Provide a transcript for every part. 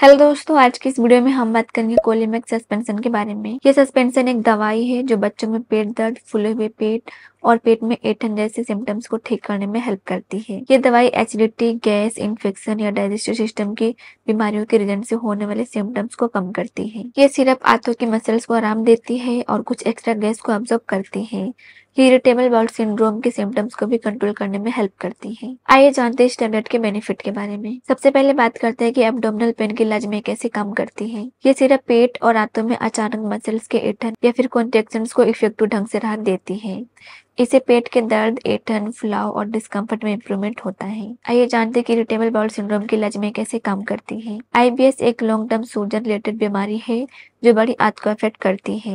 hello दोस्तों आज की इस वीडियो में हम बात करेंगे कोलीमेक्स सस्पेंशन के बारे में ये सस्पेंशन एक दवाई है जो बच्चों में पेट दर्द फूले हुए पेट और पेट में एठन जैसे सिम्टम्स को ठीक करने में हेल्प करती है ये दवाई एसिडिटी गैस इन्फेक्शन या डाइजेस्टिव सिस्टम की बीमारियों के रिजल्ट से होने वाले सिम्टम्स को कम करती है ये सिरप आंतों के मसल्स को आराम देती है और कुछ एक्स्ट्रा गैस को ऑब्जॉर्ब करती है ये इरिटेबल बाउल सिंड्रोम के सिम्टम्स को भी कंट्रोल करने में हेल्प करती है आइए जानते हैं इस टेबलेट के बेनिफिट के बारे में सबसे पहले बात करते हैं कि एब्डोमिनल पेन के इलाज में कैसे काम करती है ये सिर्फ पेट और आंतों में अचानक मसल्स के एठन या फिर कॉन्ट्रेक्शन को इफेक्टिव ढंग से राहत देती है इसे पेट के दर्द एठन फुलाव और डिस्कम्फर्ट में इम्प्रूवमेंट होता है आइए जानते हैं कि इरिटेबल बाउल सिंड्रोम के इलाज में कैसे काम करती है आईबीएस एक लॉन्ग टर्म सूजन रिलेटेड बीमारी है जो बड़ी आत को अफेक्ट करती है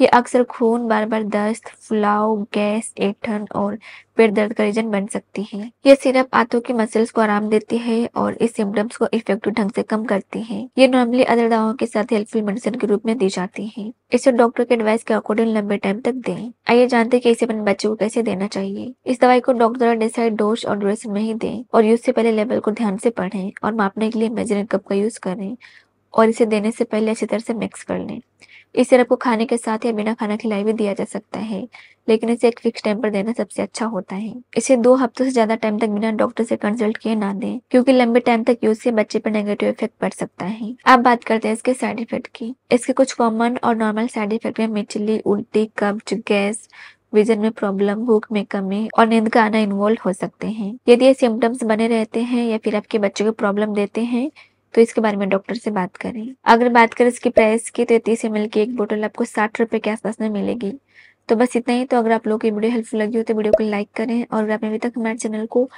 ये अक्सर खून बार बार दस्त फुलाव गैस एठन और पेट दर्द का रीजन बन सकती है ये सिरप आंतों की मसल्स को आराम देती है और इस सिम्टम्स को इफेक्टिव ढंग से कम करती है ये नॉर्मली अदर दवाओं के साथ हेल्पफुल मेडिसिन के रूप में दी जाती है इसे डॉक्टर के एडवाइस के अकॉर्डिंग लंबे टाइम तक दे आइए जानते की इसे अपने बच्चों को कैसे देना चाहिए इस दवाई को डॉक्टर द्वारा डिसाइड डोज और ड्यूरेशन में ही दे और यूज से पहले लेवल को ध्यान से पढ़े और मापने के लिए मेजरिंग कप का यूज करें और इसे देने से पहले अच्छी तरह से मिक्स कर लें इस सिरप को खाने के साथ या बिना खाना खिलाए भी दिया जा सकता है लेकिन इसे एक फिक्स टाइम पर देना सबसे अच्छा होता है इसे दो हफ्तों से ज्यादा टाइम तक बिना डॉक्टर से कंसल्ट किए ना दें क्योंकि लंबे टाइम तक यूज से बच्चे पर नेगेटिव इफेक्ट पड़ सकता है अब बात करते हैं इसके साइड इफेक्ट की इसके कुछ कॉमन और नॉर्मल साइड इफेक्ट में मिचली उल्टी कब्ज गैस विजन में प्रॉब्लम भूख में कमी और नींद का आना इन्वॉल्व हो सकते हैं यदि ये सिम्टम्स बने रहते हैं या फिर आपके बच्चे को प्रॉब्लम देते हैं तो इसके बारे में डॉक्टर से बात करें अगर बात करें इसकी प्राइस की तो तीस एम की एक बोतल आपको साठ रुपए के आसपास में मिलेगी तो बस इतना ही तो अगर आप लोगों की वीडियो हेल्पफुल लगी हो तो वीडियो को लाइक करें और अगर आपने अभी तक हमारे चैनल को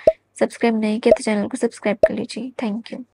सब्सक्राइब नहीं किया तो चैनल को सब्सक्राइब कर लीजिए थैंक यू